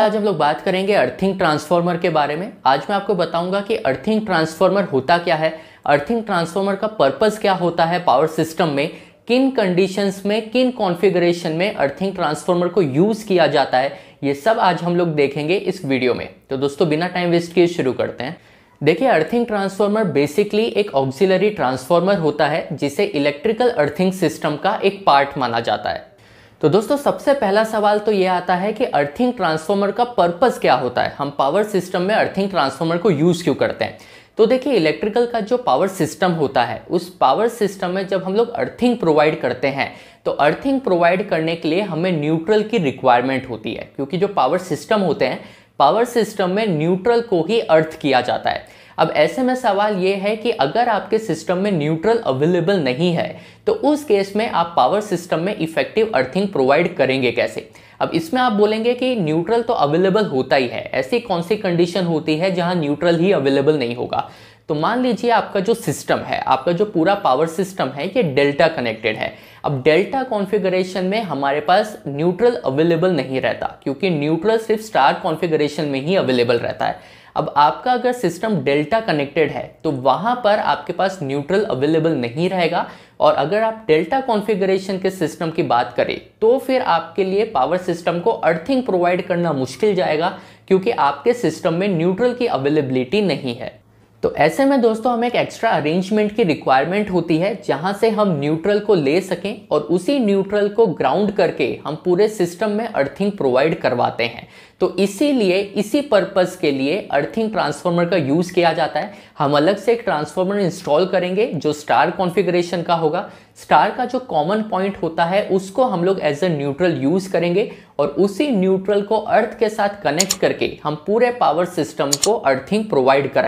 आज हम लोग बात करेंगे अर्थिंग ट्रांसफार्मर के बारे में आज मैं आपको बताऊंगा कि अर्थिंग ट्रांसफार्मर होता क्या है अर्थिंग ट्रांसफार्मर का पर्पस क्या होता है पावर सिस्टम में किन कंडीशंस में किन कॉन्फ़िगरेशन में अर्थिंग ट्रांसफार्मर को यूज़ किया जाता है ये सब आज हम लोग देखेंगे इस वीडियो में तो दोस्तों बिना टाइम वेस्ट किए शुरू करते हैं देखिए अर्थिंग ट्रांसफार्मर बेसिकली एक ऑक्सिलरी ट्रांसफार्मर होता है जिसे इलेक्ट्रिकल अर्थिंग सिस्टम का एक पार्ट माना जाता है तो दोस्तों सबसे पहला सवाल तो ये आता है कि अर्थिंग ट्रांसफॉर्मर का पर्पस क्या होता है हम पावर सिस्टम में अर्थिंग ट्रांसफॉर्मर को यूज़ क्यों करते हैं तो देखिए इलेक्ट्रिकल का जो पावर सिस्टम होता है उस पावर सिस्टम में जब हम लोग अर्थिंग प्रोवाइड करते हैं तो अर्थिंग प्रोवाइड करने के लिए हमें न्यूट्रल की रिक्वायरमेंट होती है क्योंकि जो पावर सिस्टम होते हैं पावर सिस्टम में न्यूट्रल को ही अर्थ किया जाता है अब ऐसे में सवाल ये है कि अगर आपके सिस्टम में न्यूट्रल अवेलेबल नहीं है तो उस केस में आप पावर सिस्टम में इफेक्टिव अर्थिंग प्रोवाइड करेंगे कैसे अब इसमें आप बोलेंगे कि न्यूट्रल तो अवेलेबल होता ही है ऐसी कौन सी कंडीशन होती है जहां न्यूट्रल ही अवेलेबल नहीं होगा तो मान लीजिए आपका जो सिस्टम है आपका जो पूरा पावर सिस्टम है ये डेल्टा कनेक्टेड है अब डेल्टा कॉन्फ़िगरेशन में हमारे पास न्यूट्रल अवेलेबल नहीं रहता क्योंकि न्यूट्रल सिर्फ स्टार कॉन्फ़िगरेशन में ही अवेलेबल रहता है अब आपका अगर सिस्टम डेल्टा कनेक्टेड है तो वहाँ पर आपके पास न्यूट्रल अवेलेबल नहीं रहेगा और अगर आप डेल्टा कॉन्फ़िगरेशन के सिस्टम की बात करें तो फिर आपके लिए पावर सिस्टम को अर्थिंग प्रोवाइड करना मुश्किल जाएगा क्योंकि आपके सिस्टम में न्यूट्रल की अवेलेबिलिटी नहीं है तो ऐसे में दोस्तों हमें एक एक्स्ट्रा अरेंजमेंट की रिक्वायरमेंट होती है जहां से हम न्यूट्रल को ले सकें और उसी न्यूट्रल को ग्राउंड करके हम पूरे सिस्टम में अर्थिंग प्रोवाइड करवाते हैं तो इसीलिए इसी पर्पस के लिए अर्थिंग ट्रांसफार्मर का यूज़ किया जाता है हम अलग से एक ट्रांसफार्मर इंस्टॉल करेंगे जो स्टार कॉन्फ़िगरेशन का होगा स्टार का जो कॉमन पॉइंट होता है उसको हम लोग एज ए न्यूट्रल यूज़ करेंगे और उसी न्यूट्रल को अर्थ के साथ कनेक्ट करके हम पूरे पावर सिस्टम को अर्थिंग प्रोवाइड कराएंगे